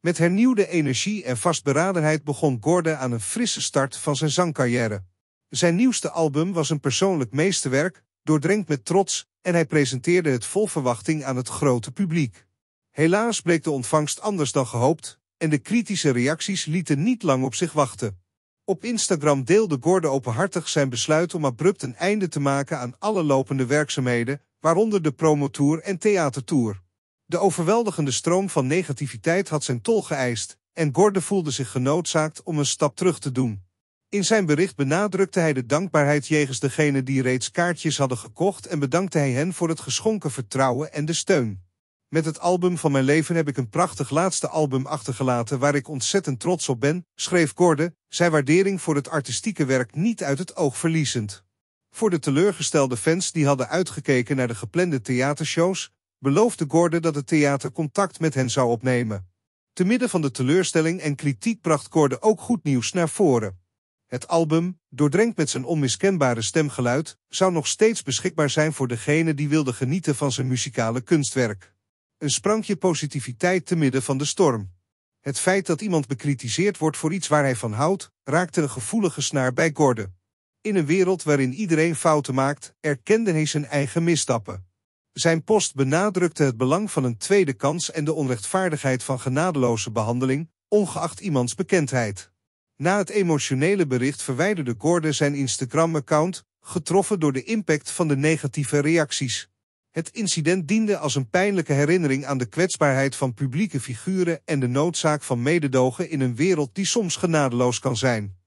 Met hernieuwde energie en vastberadenheid begon Gordon aan een frisse start van zijn zangcarrière. Zijn nieuwste album was een persoonlijk meesterwerk, doordrenkt met trots, en hij presenteerde het vol verwachting aan het grote publiek. Helaas bleek de ontvangst anders dan gehoopt, en de kritische reacties lieten niet lang op zich wachten. Op Instagram deelde Gordon openhartig zijn besluit om abrupt een einde te maken aan alle lopende werkzaamheden, waaronder de promotour en theatertour. De overweldigende stroom van negativiteit had zijn tol geëist en Gordon voelde zich genoodzaakt om een stap terug te doen. In zijn bericht benadrukte hij de dankbaarheid jegens degenen die reeds kaartjes hadden gekocht en bedankte hij hen voor het geschonken vertrouwen en de steun. Met het album van mijn leven heb ik een prachtig laatste album achtergelaten waar ik ontzettend trots op ben, schreef Gordon, zijn waardering voor het artistieke werk niet uit het oog verliezend. Voor de teleurgestelde fans die hadden uitgekeken naar de geplande theatershows, beloofde Gordon dat het theater contact met hen zou opnemen. Te midden van de teleurstelling en kritiek bracht Gordon ook goed nieuws naar voren. Het album, doordrenkt met zijn onmiskenbare stemgeluid, zou nog steeds beschikbaar zijn voor degene die wilde genieten van zijn muzikale kunstwerk. Een sprankje positiviteit te midden van de storm. Het feit dat iemand bekritiseerd wordt voor iets waar hij van houdt, raakte een gevoelige snaar bij Gordon. In een wereld waarin iedereen fouten maakt, erkende hij zijn eigen misstappen. Zijn post benadrukte het belang van een tweede kans en de onrechtvaardigheid van genadeloze behandeling, ongeacht iemands bekendheid. Na het emotionele bericht verwijderde Gordon zijn Instagram-account, getroffen door de impact van de negatieve reacties. Het incident diende als een pijnlijke herinnering aan de kwetsbaarheid van publieke figuren en de noodzaak van mededogen in een wereld die soms genadeloos kan zijn.